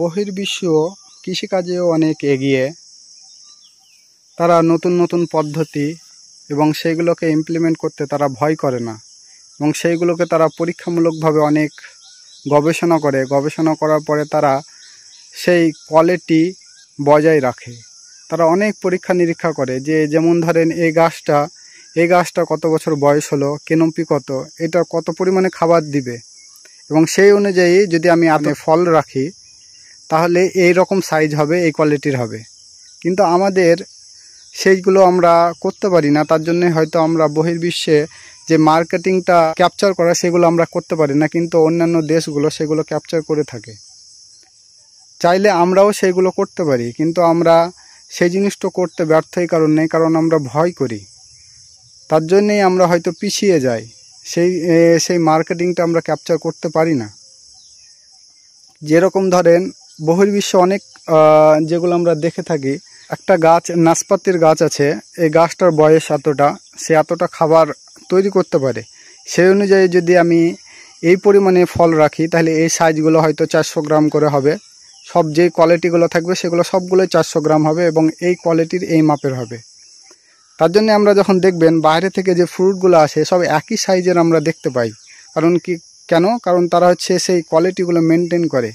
বহির্বিশ্ব কৃষিকাজেও অনেক এগিয়ে তারা নতুন নতুন পদ্ধতি এবং সেইগুলোকে ইমপ্লিমেন্ট করতে তারা ভয় করে না এবং সেইগুলোকে তারা পরীক্ষামূলকভাবে অনেক গবেষণা করে গবেষণা করার পরে তারা সেই কোয়ালিটি বজায় রাখে তারা অনেক পরীক্ষা নিরীক্ষা করে যে যেমন ধরেন এই গাছটা এই গাছটা কত বছর বয়স হলো কেনম্পি কত এটা কত পরিমাণে খাবার দিবে এবং সেই অনুযায়ী যদি আমি আপনি ফল রাখি তাহলে এই রকম সাইজ হবে এই কোয়ালিটির হবে কিন্তু আমাদের সেইগুলো আমরা করতে পারি না তার জন্য হয়তো আমরা বহির্বিশ্বে যে মার্কেটিংটা ক্যাপচার করা সেগুলো আমরা করতে পারি না কিন্তু অন্যান্য দেশগুলো সেগুলো ক্যাপচার করে থাকে চাইলে আমরাও সেগুলো করতে পারি কিন্তু আমরা সেই জিনিসটা করতে ব্যর্থ এই কারণে কারণ আমরা ভয় করি তার জন্যেই আমরা হয়তো পিছিয়ে যাই সেই সেই মার্কেটিংটা আমরা ক্যাপচার করতে পারি না যেরকম ধরেন বহির্বিশ্বে অনেক যেগুলো আমরা দেখে থাকি একটা গাছ নাশপাতির গাছ আছে এই গাছটার বয়স এতটা সে এতটা খাবার তৈরি করতে পারে সেই অনুযায়ী যদি আমি এই পরিমাণে ফল রাখি তাহলে এই সাইজগুলো হয়তো চারশো গ্রাম করে হবে সব যেই কোয়ালিটিগুলো থাকবে সেগুলো সবগুলোই চারশো গ্রাম হবে এবং এই কোয়ালিটির এই মাপের হবে তার জন্য আমরা যখন দেখবেন বাইরে থেকে যে ফ্রুটগুলো আসে সব একই সাইজের আমরা দেখতে পাই কারণ কি কেন কারণ তারা হচ্ছে সেই কোয়ালিটিগুলো মেনটেন করে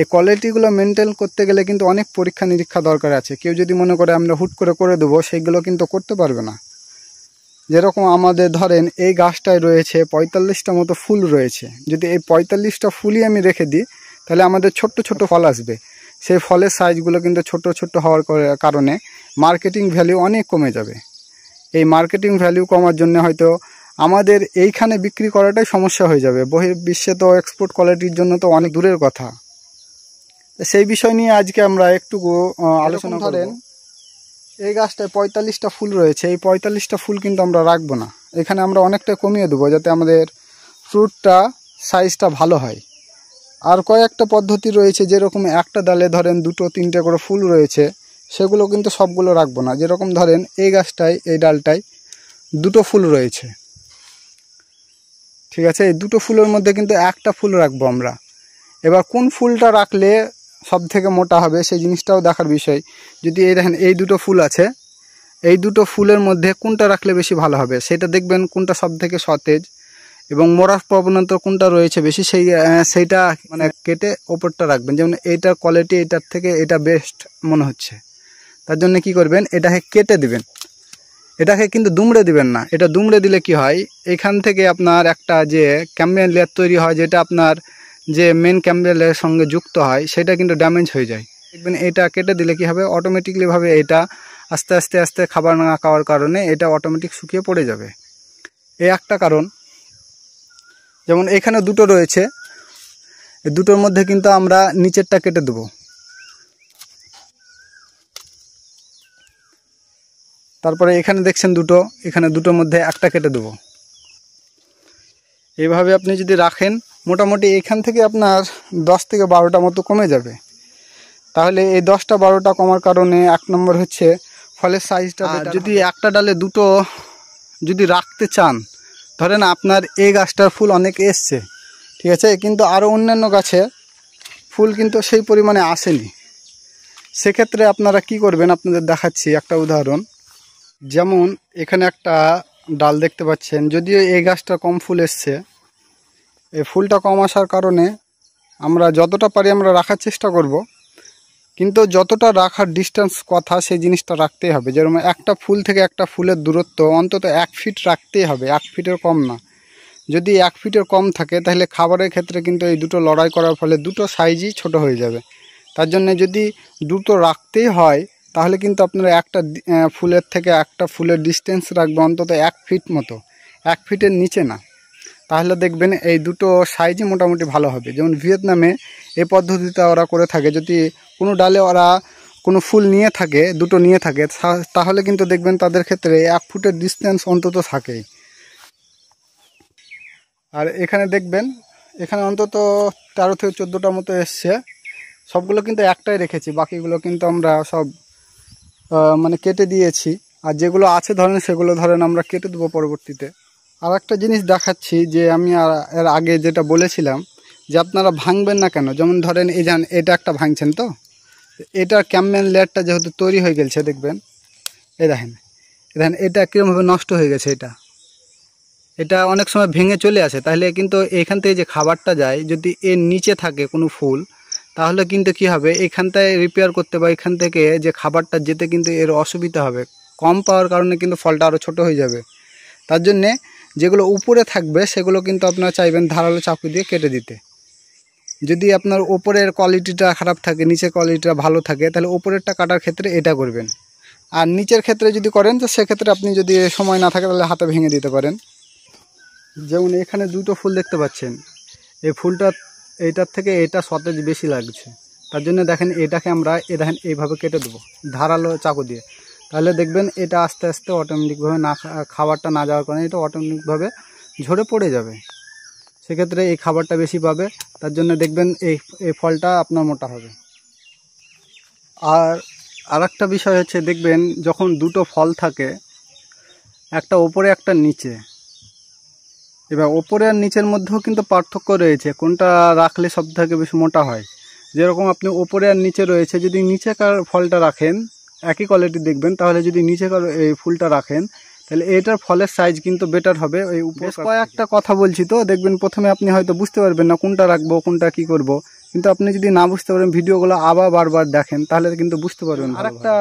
এই কোয়ালিটিগুলো মেনটেন করতে গেলে কিন্তু অনেক পরীক্ষা নিরীক্ষা দরকার আছে কেউ যদি মনে করে আমরা হুট করে করে দেবো সেইগুলো কিন্তু করতে পারবে না যেরকম আমাদের ধরেন এই গাছটায় রয়েছে পঁয়তাল্লিশটা মতো ফুল রয়েছে যদি এই পঁয়তাল্লিশটা ফুলই আমি রেখে দিই তাহলে আমাদের ছোট্ট ছোট ফল আসবে সেই ফলের সাইজগুলো কিন্তু ছোট ছোট হওয়ার কারণে মার্কেটিং ভ্যালু অনেক কমে যাবে এই মার্কেটিং ভ্যালু কমার জন্য হয়তো আমাদের এইখানে বিক্রি করাটাই সমস্যা হয়ে যাবে বহির্বিশ্বে তো এক্সপোর্ট কোয়ালিটির জন্য তো অনেক দূরের কথা সেই বিষয় নিয়ে আজকে আমরা একটু আলোচনা করেন এই গাছটায় পঁয়তাল্লিশটা ফুল রয়েছে এই পঁয়তাল্লিশটা ফুল কিন্তু আমরা রাখবো না এখানে আমরা অনেকটা কমিয়ে দেবো যাতে আমাদের ফ্রুটটা সাইজটা ভালো হয় আর কয়েকটা পদ্ধতি রয়েছে যেরকম একটা ডালে ধরেন দুটো তিনটে করে ফুল রয়েছে সেগুলো কিন্তু সবগুলো রাখবো না যেরকম ধরেন এই গাছটায় এই ডালটায় দুটো ফুল রয়েছে ঠিক আছে এই দুটো ফুলের মধ্যে কিন্তু একটা ফুল রাখবো আমরা এবার কোন ফুলটা রাখলে সব থেকে মোটা হবে সেই জিনিসটাও দেখার বিষয় যদি এই দেখেন এই দুটো ফুল আছে এই দুটো ফুলের মধ্যে কোনটা রাখলে বেশি ভালো হবে সেটা দেখবেন কোনটা সব থেকে সতেজ এবং মরার প্রবণতা কোনটা রয়েছে বেশি সেই সেইটা মানে কেটে ওপরটা রাখবেন যেমন এইটার কোয়ালিটি এটার থেকে এটা বেস্ট মনে হচ্ছে তার জন্য কি করবেন এটাকে কেটে দিবেন এটাকে কিন্তু দুমড়ে দিবেন না এটা দুমড়ে দিলে কি হয় এখান থেকে আপনার একটা যে ক্যামেরা লেয়ার তৈরি হয় যেটা আপনার যে মেন ক্যাম্বেলের সঙ্গে যুক্ত হয় সেটা কিন্তু ড্যামেজ হয়ে যায় দেখবেন এটা কেটে দিলে কি হবে অটোমেটিকলিভাবে এটা আস্তে আস্তে আস্তে খাবার না খাওয়ার কারণে এটা অটোমেটিক শুকিয়ে পড়ে যাবে এই একটা কারণ যেমন এখানে দুটো রয়েছে দুটোর মধ্যে কিন্তু আমরা নিচেরটা কেটে দেব তারপরে এখানে দেখছেন দুটো এখানে দুটোর মধ্যে একটা কেটে দেব এইভাবে আপনি যদি রাখেন মোটামুটি এখান থেকে আপনার দশ থেকে বারোটা মতো কমে যাবে তাহলে এই দশটা বারোটা কমার কারণে এক নম্বর হচ্ছে ফলের সাইজটা যদি একটা ডালে দুটো যদি রাখতে চান ধরেন আপনার এই গাছটার ফুল অনেক এসছে ঠিক আছে কিন্তু আরও অন্যান্য গাছে ফুল কিন্তু সেই পরিমাণে আসেনি সেক্ষেত্রে আপনারা কি করবেন আপনাদের দেখাচ্ছি একটা উদাহরণ যেমন এখানে একটা ডাল দেখতে পাচ্ছেন যদিও এই গাছটা কম ফুল এসছে এই ফুলটা কম আসার কারণে আমরা যতটা পারি আমরা রাখার চেষ্টা করব। কিন্তু যতটা রাখার ডিস্টেন্স কথা সেই জিনিসটা রাখতেই হবে যেরকম একটা ফুল থেকে একটা ফুলের দূরত্ব অন্তত এক ফিট রাখতেই হবে এক ফিটের কম না যদি এক ফিটের কম থাকে তাহলে খাবারের ক্ষেত্রে কিন্তু এই দুটো লড়াই করার ফলে দুটো সাইজই ছোট হয়ে যাবে তার জন্য যদি দুটো রাখতেই হয় তাহলে কিন্তু আপনারা একটা ফুলের থেকে একটা ফুলের ডিস্টেন্স রাখবে অন্তত এক ফিট মতো এক ফিটের নিচে না তাহলে দেখবেন এই দুটো সাইজই মোটামুটি ভালো হবে যেমন ভিয়েতনামে এই পদ্ধতিটা ওরা করে থাকে যদি কোনো ডালে ওরা কোনো ফুল নিয়ে থাকে দুটো নিয়ে থাকে তাহলে কিন্তু দেখবেন তাদের ক্ষেত্রে এক ফুটের ডিস্টেন্স অন্তত থাকেই আর এখানে দেখবেন এখানে অন্তত তেরো থেকে চোদ্দোটার মতো এসছে সবগুলো কিন্তু একটাই রেখেছি বাকিগুলো কিন্তু আমরা সব মানে কেটে দিয়েছি আর যেগুলো আছে ধরেন সেগুলো ধরেন আমরা কেটে দেবো পরবর্তীতে আর একটা জিনিস দেখাচ্ছি যে আমি এর আগে যেটা বলেছিলাম যে আপনারা ভাঙবেন না কেন যেমন ধরেন এই যান এটা একটা ভাঙছেন তো এটা ক্যাম্পম্যান লেয়ারটা যেহেতু তৈরি হয়ে গেছে দেখবেন এ দেখেন এ দেখেন এটা কীরকমভাবে নষ্ট হয়ে গেছে এটা এটা অনেক সময় ভেঙে চলে আসে তাহলে কিন্তু এখান থেকে যে খাবারটা যায় যদি এর নিচে থাকে কোনো ফুল তাহলে কিন্তু কি হবে এখানটায় রিপেয়ার করতে বা এখান থেকে যে খাবারটা যেতে কিন্তু এর অসুবিধা হবে কম পাওয়ার কারণে কিন্তু ফলটা আরও ছোট হয়ে যাবে তার জন্যে যেগুলো উপরে থাকবে সেগুলো কিন্তু আপনারা চাইবেন ধারালো চাকু দিয়ে কেটে দিতে যদি আপনার ওপরের কোয়ালিটিটা খারাপ থাকে নিচের কোয়ালিটিটা ভালো থাকে তাহলে ওপরেরটা কাটার ক্ষেত্রে এটা করবেন আর নিচের ক্ষেত্রে যদি করেন তো সেক্ষেত্রে আপনি যদি সময় না থাকে তাহলে হাতে ভেঙে দিতে পারেন যেমন এখানে দুটো ফুল দেখতে পাচ্ছেন এই ফুলটা এইটার থেকে এটা সতেজ বেশি লাগছে তার জন্য দেখেন এটাকে আমরা এ দেখেন এইভাবে কেটে দেবো ধারালো চাকু দিয়ে তাহলে দেখবেন এটা আস্তে আস্তে অটোমেটিকভাবে না খাবারটা না যাওয়ার কারণে এটা অটোমেটিকভাবে ঝরে পড়ে যাবে সেক্ষেত্রে এই খাবারটা বেশি পাবে তার জন্য দেখবেন এই এই ফলটা আপনার মোটা হবে আর আরেকটা বিষয় হচ্ছে দেখবেন যখন দুটো ফল থাকে একটা ওপরে একটা নিচে এবার ওপরে আর নিচের মধ্যেও কিন্তু পার্থক্য রয়েছে কোনটা রাখলে সব থেকে বেশি মোটা হয় যেরকম আপনি ওপরে আর নিচে রয়েছে যদি নিচেকার ফলটা রাখেন একই কোয়ালিটি দেখবেন তাহলে যদি নিচে এই ফুলটা রাখেন তাহলে এটার ফলের সাইজ কিন্তু বেটার হবে ওই বেশ কয়েকটা কথা বলছি তো দেখবেন প্রথমে আপনি হয়তো বুঝতে পারবেন না কোনটা রাখবো কোনটা কি করব। কিন্তু আপনি যদি না বুঝতে পারেন ভিডিওগুলো আবার বারবার দেখেন তাহলে কিন্তু বুঝতে পারবেন আচ্ছা, আর একটা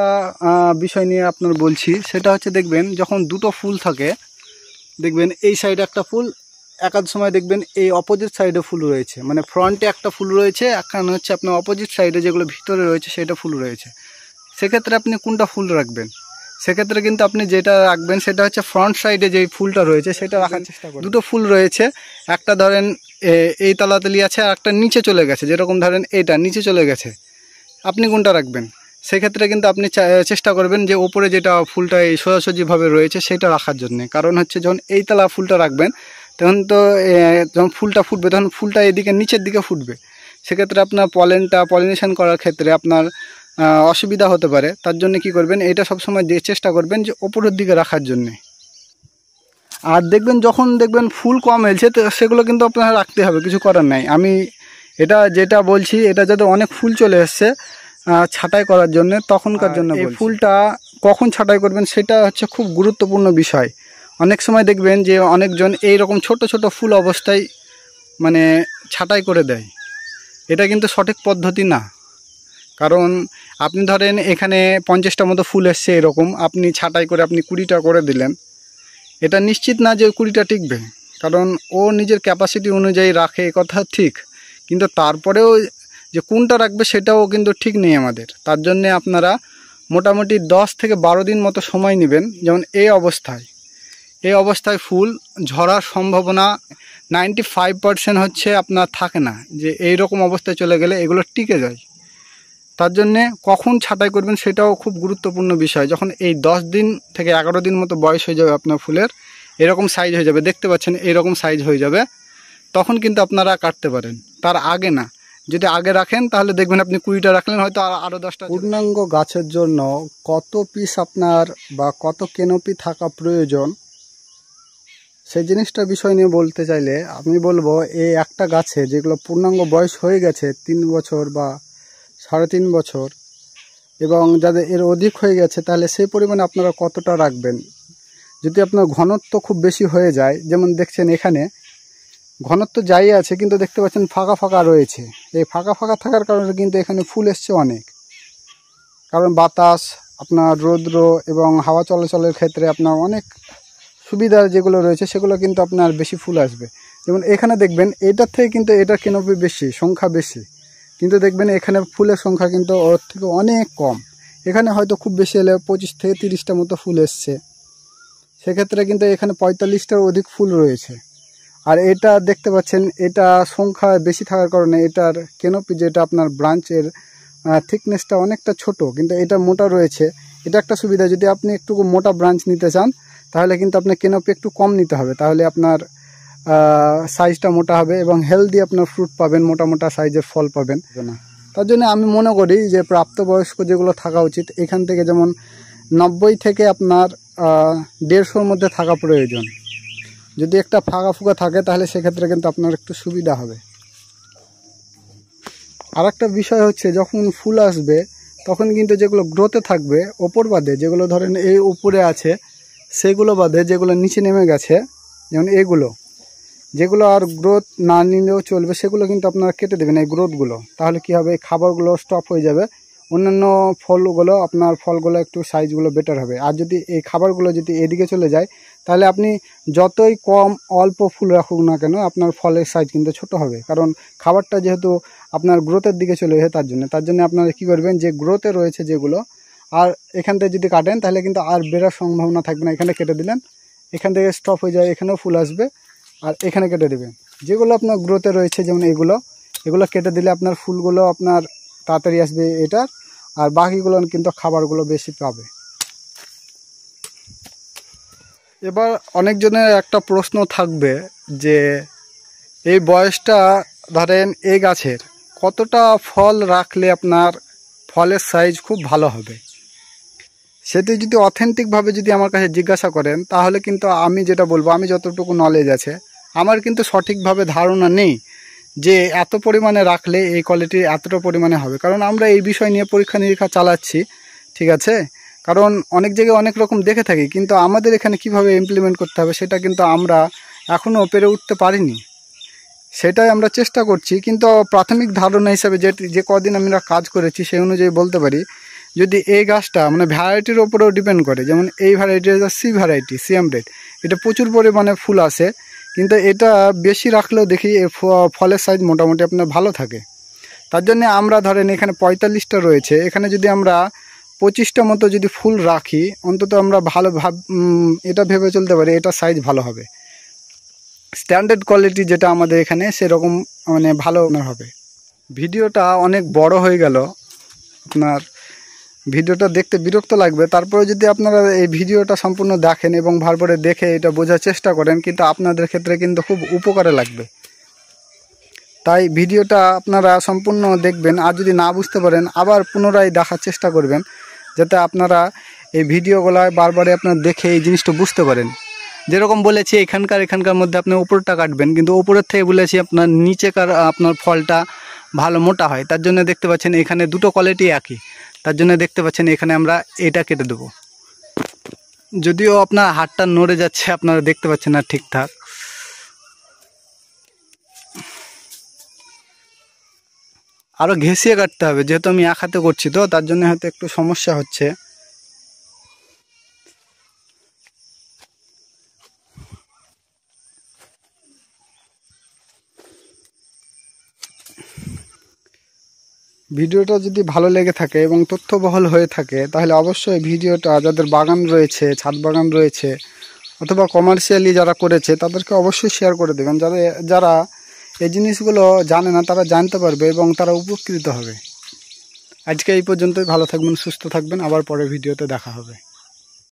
বিষয় নিয়ে আপনার বলছি সেটা হচ্ছে দেখবেন যখন দুটো ফুল থাকে দেখবেন এই সাইডে একটা ফুল একাদ সময় দেখবেন এই অপোজিট সাইডে ফুল রয়েছে মানে ফ্রন্টে একটা ফুল রয়েছে একখান হচ্ছে আপনার অপোজিট সাইডে যেগুলো ভিতরে রয়েছে সেটা ফুল রয়েছে সেক্ষেত্রে আপনি কোনটা ফুল রাখবেন সেক্ষেত্রে কিন্তু আপনি যেটা রাখবেন সেটা হচ্ছে ফ্রন্ট সাইডে যে ফুলটা রয়েছে সেটা রাখার চেষ্টা করুন দুটো ফুল রয়েছে একটা ধরেন এই তলাতলি আছে আর একটা নিচে চলে গেছে যেরকম ধরেন এইটা নিচে চলে গেছে আপনি কোনটা রাখবেন সেক্ষেত্রে কিন্তু আপনি চেষ্টা করবেন যে ওপরে যেটা ফুলটা এই সোজাসুজিভাবে রয়েছে সেটা রাখার জন্যে কারণ হচ্ছে যখন এই তালা ফুলটা রাখবেন তখন তো যখন ফুলটা ফুটবে তখন ফুলটা এদিকে নিচের দিকে ফুটবে সেক্ষেত্রে আপনার পলেনটা পলিনেশন করার ক্ষেত্রে আপনার অসুবিধা হতে পারে তার জন্য কি করবেন এটা সবসময় দিয়ে চেষ্টা করবেন যে ওপরের দিকে রাখার জন্যে আর দেখবেন যখন দেখবেন ফুল কম এলছে তো সেগুলো কিন্তু আপনারা রাখতে হবে কিছু করার নাই আমি এটা যেটা বলছি এটা যাতে অনেক ফুল চলে এসছে ছাঁটাই করার জন্য তখনকার হ্যাঁ, জন্য এই ফুলটা কখন ছাঁটাই করবেন সেটা হচ্ছে খুব গুরুত্বপূর্ণ বিষয় অনেক সময় দেখবেন যে অনেকজন এই রকম ছোট ছোট ফুল অবস্থায় মানে ছাঁটাই করে দেয় এটা কিন্তু সঠিক পদ্ধতি না কারণ আপনি ধরেন এখানে পঞ্চাশটা মতো ফুল এসছে এরকম আপনি ছাটাই করে আপনি কুড়িটা করে দিলেন এটা নিশ্চিত না যে কুড়িটা টিকবে কারণ ও নিজের ক্যাপাসিটি অনুযায়ী রাখে কথা ঠিক কিন্তু তারপরেও যে কোনটা রাখবে সেটাও কিন্তু ঠিক নেই আমাদের তার জন্যে আপনারা মোটামুটি দশ থেকে বারো দিন মতো সময় নেবেন যেমন এই অবস্থায় এই অবস্থায় ফুল ঝরার সম্ভাবনা নাইনটি ফাইভ হচ্ছে আপনার থাকে না যে এই রকম অবস্থায় চলে গেলে এগুলো টিকে যায় তার জন্যে কখন ছাঁটাই করবেন সেটাও খুব গুরুত্বপূর্ণ বিষয় যখন এই দশ দিন থেকে এগারো দিন মতো বয়স হয়ে যাবে আপনার ফুলের এরকম সাইজ হয়ে যাবে দেখতে পাচ্ছেন এরকম সাইজ হয়ে যাবে তখন কিন্তু আপনারা কাটতে পারেন তার আগে না যদি আগে রাখেন তাহলে দেখবেন আপনি কুড়িটা রাখলেন হয়তো আরও দশটা পূর্ণাঙ্গ গাছের জন্য কত পিস আপনার বা কত কেনপি থাকা প্রয়োজন সেই জিনিসটা বিষয় নিয়ে বলতে চাইলে আমি বলবো এই একটা গাছে যেগুলো পূর্ণাঙ্গ বয়স হয়ে গেছে তিন বছর বা সাড়ে তিন বছর এবং যাদের এর অধিক হয়ে গেছে তাহলে সেই পরিমাণে আপনারা কতটা রাখবেন যদি আপনার ঘনত্ব খুব বেশি হয়ে যায় যেমন দেখছেন এখানে ঘনত্ব যাই আছে কিন্তু দেখতে পাচ্ছেন ফাঁকা ফাঁকা রয়েছে এই ফাঁকা ফাঁকা থাকার কারণে কিন্তু এখানে ফুল এসছে অনেক কারণ বাতাস আপনার রৌদ্র এবং হাওয়া চলাচলের ক্ষেত্রে আপনার অনেক সুবিধা যেগুলো রয়েছে সেগুলো কিন্তু আপনার বেশি ফুল আসবে যেমন এখানে দেখবেন এটার থেকে কিন্তু এটার কেন বেশি সংখ্যা বেশি কিন্তু দেখবেন এখানে ফুলের সংখ্যা কিন্তু ওর থেকে অনেক কম এখানে হয়তো খুব বেশি এলে পঁচিশ থেকে তিরিশটা মতো ফুল এসছে সেক্ষেত্রে কিন্তু এখানে পঁয়তাল্লিশটার অধিক ফুল রয়েছে আর এটা দেখতে পাচ্ছেন এটা সংখ্যা বেশি থাকার কারণে এটার কেনপি যেটা আপনার ব্রাঞ্চের থিকনেসটা অনেকটা ছোট কিন্তু এটা মোটা রয়েছে এটা একটা সুবিধা যদি আপনি একটু মোটা ব্রাঞ্চ নিতে চান তাহলে কিন্তু আপনার কেনপি একটু কম নিতে হবে তাহলে আপনার সাইজটা মোটা হবে এবং হেলদি আপনার ফ্রুট পাবেন মোটা মোটা সাইজের ফল পাবেন তার জন্য আমি মনে করি যে প্রাপ্তবয়স্ক যেগুলো থাকা উচিত এখান থেকে যেমন নব্বই থেকে আপনার দেড়শোর মধ্যে থাকা প্রয়োজন যদি একটা ফাঁকা ফুঁকা থাকে তাহলে সেক্ষেত্রে কিন্তু আপনার একটু সুবিধা হবে আর একটা বিষয় হচ্ছে যখন ফুল আসবে তখন কিন্তু যেগুলো গ্রোতে থাকবে ওপর বাদে যেগুলো ধরেন এই উপরে আছে সেগুলো বাদে যেগুলো নিচে নেমে গেছে যেমন এগুলো যেগুলো আর গ্রোথ না নিলেও চলবে সেগুলো কিন্তু আপনারা কেটে দেবেন এই গ্রোথগুলো তাহলে কি হবে এই খাবারগুলো স্টপ হয়ে যাবে অন্যান্য ফলগুলো আপনার ফলগুলো একটু সাইজগুলো বেটার হবে আর যদি এই খাবারগুলো যদি এদিকে চলে যায় তাহলে আপনি যতই কম অল্প ফুল রাখুক না কেন আপনার ফলের সাইজ কিন্তু ছোট হবে কারণ খাবারটা যেহেতু আপনার গ্রোথের দিকে চলে যায় তার জন্য তার জন্য আপনারা কী করবেন যে গ্রোথে রয়েছে যেগুলো আর এখান থেকে যদি কাটেন তাহলে কিন্তু আর বেরার সম্ভাবনা থাকবে না এখানে কেটে দিলেন এখান থেকে স্টপ হয়ে যায় এখানেও ফুল আসবে আর এখানে কেটে দেবেন যেগুলো আপনার গ্রোথে রয়েছে যেমন এগুলো এগুলো কেটে দিলে আপনার ফুলগুলো আপনার তাড়াতাড়ি আসবে এটার আর বাকিগুলো কিন্তু খাবারগুলো বেশি পাবে এবার অনেকজনের একটা প্রশ্ন থাকবে যে এই বয়সটা ধরেন এই গাছের কতটা ফল রাখলে আপনার ফলের সাইজ খুব ভালো হবে সেটি যদি অথেন্টিকভাবে যদি আমার কাছে জিজ্ঞাসা করেন তাহলে কিন্তু আমি যেটা বলবো আমি যতটুকু নলেজ আছে আমার কিন্তু সঠিকভাবে ধারণা নেই যে এত পরিমাণে রাখলে এই কোয়ালিটি এতটা পরিমাণে হবে কারণ আমরা এই বিষয় নিয়ে পরীক্ষা নিরীক্ষা চালাচ্ছি ঠিক আছে কারণ অনেক জায়গায় অনেক রকম দেখে থাকি কিন্তু আমাদের এখানে কিভাবে ইমপ্লিমেন্ট করতে হবে সেটা কিন্তু আমরা এখনও পেরে উঠতে পারিনি সেটাই আমরা চেষ্টা করছি কিন্তু প্রাথমিক ধারণা হিসাবে যে যে কদিন আমরা কাজ করেছি সেই অনুযায়ী বলতে পারি যদি এই গাছটা মানে ভ্যারাইটির ওপরেও ডিপেন্ড করে যেমন এই variety C variety CM red এটা প্রচুর পরিমাণে ফুল আসে কিন্তু এটা বেশি রাখলেও দেখি ফলের সাইজ মোটামুটি আপনার ভালো থাকে তার জন্যে আমরা ধরেন এখানে পঁয়তাল্লিশটা রয়েছে এখানে যদি আমরা পঁচিশটা মতো যদি ফুল রাখি অন্তত আমরা ভালো ভাব এটা ভেবে চলতে পারি এটা সাইজ ভালো হবে স্ট্যান্ডার্ড কোয়ালিটি যেটা আমাদের এখানে সেরকম মানে ভালো হবে ভিডিওটা অনেক বড় হয়ে গেল আপনার ভিডিওটা দেখতে বিরক্ত লাগবে তারপরে যদি আপনারা এই ভিডিওটা সম্পূর্ণ দেখেন এবং ভারপরে দেখে এটা বোঝার চেষ্টা করেন কিন্তু আপনাদের ক্ষেত্রে কিন্তু খুব উপকারে লাগবে তাই ভিডিওটা আপনারা সম্পূর্ণ দেখবেন আর যদি না বুঝতে পারেন আবার পুনরায় দেখার চেষ্টা করবেন যাতে আপনারা এই ভিডিওগুলায় বারবারে আপনারা দেখে এই জিনিসটা বুঝতে পারেন যেরকম বলেছি এখানকার এখানকার মধ্যে আপনি ওপরটা কাটবেন কিন্তু ওপরের থেকে বলেছি আপনার নিচেকার আপনার ফলটা ভালো মোটা হয় তার জন্য দেখতে পাচ্ছেন এখানে দুটো কোয়ালিটি একই তার জন্য দেখতে পাচ্ছেন এখানে আমরা এটা কেটে দেবো যদিও আপনার হাটটা নড়ে যাচ্ছে আপনারা দেখতে পাচ্ছেন না ঠিকঠাক আরও ঘেঁষিয়ে কাটতে হবে যেহেতু আমি এক হাতে করছি তো তার জন্য হয়তো একটু সমস্যা হচ্ছে ভিডিওটা যদি ভালো লেগে থাকে এবং তথ্যবহল হয়ে থাকে তাহলে অবশ্যই ভিডিওটা যাদের বাগান রয়েছে ছাদ বাগান রয়েছে অথবা কমার্শিয়ালি যারা করেছে তাদেরকে অবশ্যই শেয়ার করে দেবেন যাদের যারা এই জিনিসগুলো জানে না তারা জানতে পারবে এবং তারা উপকৃত হবে আজকে এই পর্যন্তই ভালো থাকবেন সুস্থ থাকবেন আবার পরে ভিডিওতে দেখা হবে